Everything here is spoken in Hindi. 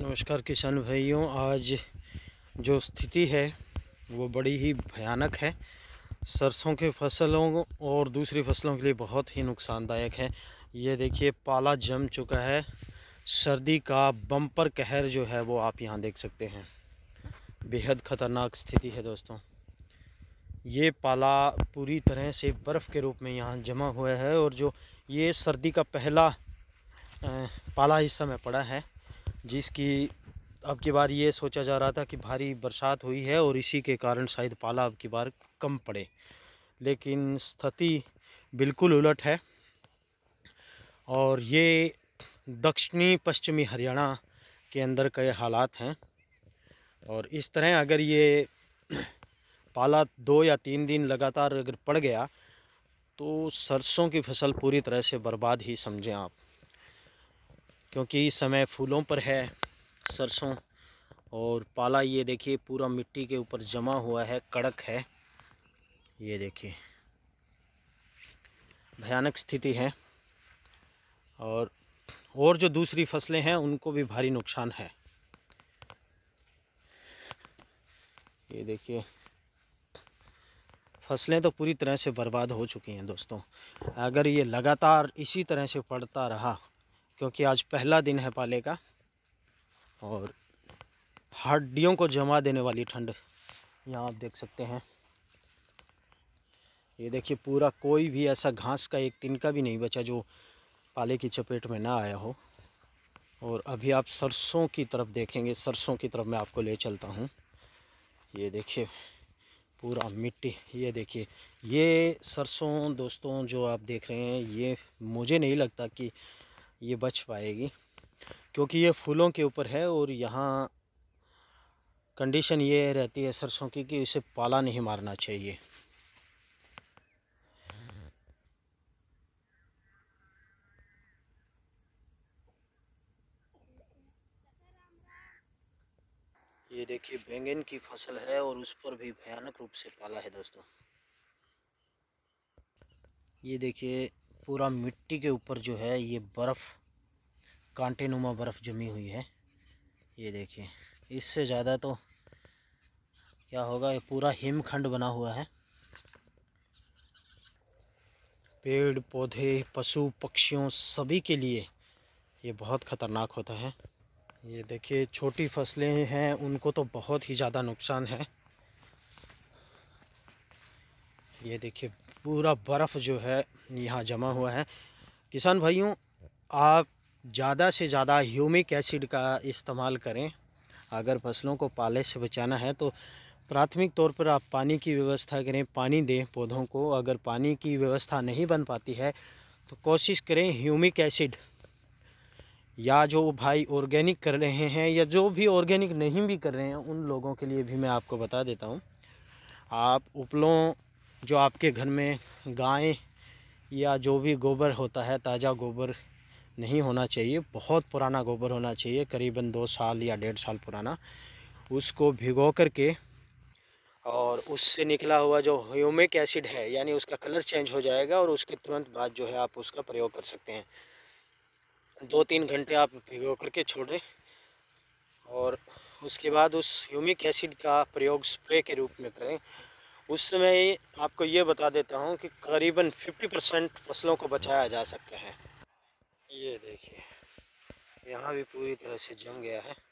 नमस्कार किसान भाइयों आज जो स्थिति है वो बड़ी ही भयानक है सरसों के फसलों और दूसरी फसलों के लिए बहुत ही नुकसानदायक है ये देखिए पाला जम चुका है सर्दी का बम्पर कहर जो है वो आप यहाँ देख सकते हैं बेहद ख़तरनाक स्थिति है दोस्तों ये पाला पूरी तरह से बर्फ़ के रूप में यहाँ जमा हुआ है और जो ये सर्दी का पहला पाला इस समय पड़ा है जिसकी अब की बार ये सोचा जा रहा था कि भारी बरसात हुई है और इसी के कारण शायद पाला अब की बार कम पड़े लेकिन स्थिति बिल्कुल उलट है और ये दक्षिणी पश्चिमी हरियाणा के अंदर के हालात हैं और इस तरह अगर ये पाला दो या तीन दिन लगातार अगर पड़ गया तो सरसों की फसल पूरी तरह से बर्बाद ही समझें आप क्योंकि इस समय फूलों पर है सरसों और पाला ये देखिए पूरा मिट्टी के ऊपर जमा हुआ है कड़क है ये देखिए भयानक स्थिति है और और जो दूसरी फसलें हैं उनको भी भारी नुकसान है ये देखिए फसलें तो पूरी तरह से बर्बाद हो चुकी हैं दोस्तों अगर ये लगातार इसी तरह से पड़ता रहा क्योंकि आज पहला दिन है पाले का और हड्डियों को जमा देने वाली ठंड यहाँ आप देख सकते हैं ये देखिए पूरा कोई भी ऐसा घास का एक तिनका भी नहीं बचा जो पाले की चपेट में ना आया हो और अभी आप सरसों की तरफ देखेंगे सरसों की तरफ मैं आपको ले चलता हूँ ये देखिए पूरा मिट्टी ये देखिए ये सरसों दोस्तों जो आप देख रहे हैं ये मुझे नहीं लगता कि ये बच पाएगी क्योंकि ये फूलों के ऊपर है और यहाँ कंडीशन ये रहती है सरसों की कि इसे पाला नहीं मारना चाहिए ये देखिए बैंगन की फसल है और उस पर भी भयानक रूप से पाला है दोस्तों ये देखिए पूरा मिट्टी के ऊपर जो है ये बर्फ़ कांटे नुमा बर्फ़ जमी हुई है ये देखिए इससे ज़्यादा तो क्या होगा ये पूरा हिमखंड बना हुआ है पेड़ पौधे पशु पक्षियों सभी के लिए ये बहुत ख़तरनाक होता है ये देखिए छोटी फसलें हैं उनको तो बहुत ही ज़्यादा नुकसान है ये देखिए पूरा बर्फ़ जो है यहाँ जमा हुआ है किसान भाइयों आप ज़्यादा से ज़्यादा ह्यूमिक एसिड का इस्तेमाल करें अगर फसलों को पाले से बचाना है तो प्राथमिक तौर पर आप पानी की व्यवस्था करें पानी दें पौधों को अगर पानी की व्यवस्था नहीं बन पाती है तो कोशिश करें ह्यूमिक एसिड या जो भाई ऑर्गेनिक कर रहे हैं या जो भी ऑर्गेनिक नहीं भी कर रहे हैं उन लोगों के लिए भी मैं आपको बता देता हूँ आप उपलों जो आपके घर में गाय या जो भी गोबर होता है ताज़ा गोबर नहीं होना चाहिए बहुत पुराना गोबर होना चाहिए करीबन दो साल या डेढ़ साल पुराना उसको भिगो करके और उससे निकला हुआ जो ह्यूमिक एसिड है यानी उसका कलर चेंज हो जाएगा और उसके तुरंत बाद जो है आप उसका प्रयोग कर सकते हैं दो तीन घंटे आप भिगो करके छोड़ें और उसके बाद उस ह्यूमिक एसिड का प्रयोग स्प्रे के रूप में करें उस समय आपको ये बता देता हूँ कि करीबन 50 परसेंट फसलों को बचाया जा सकता है ये देखिए यहाँ भी पूरी तरह से जम गया है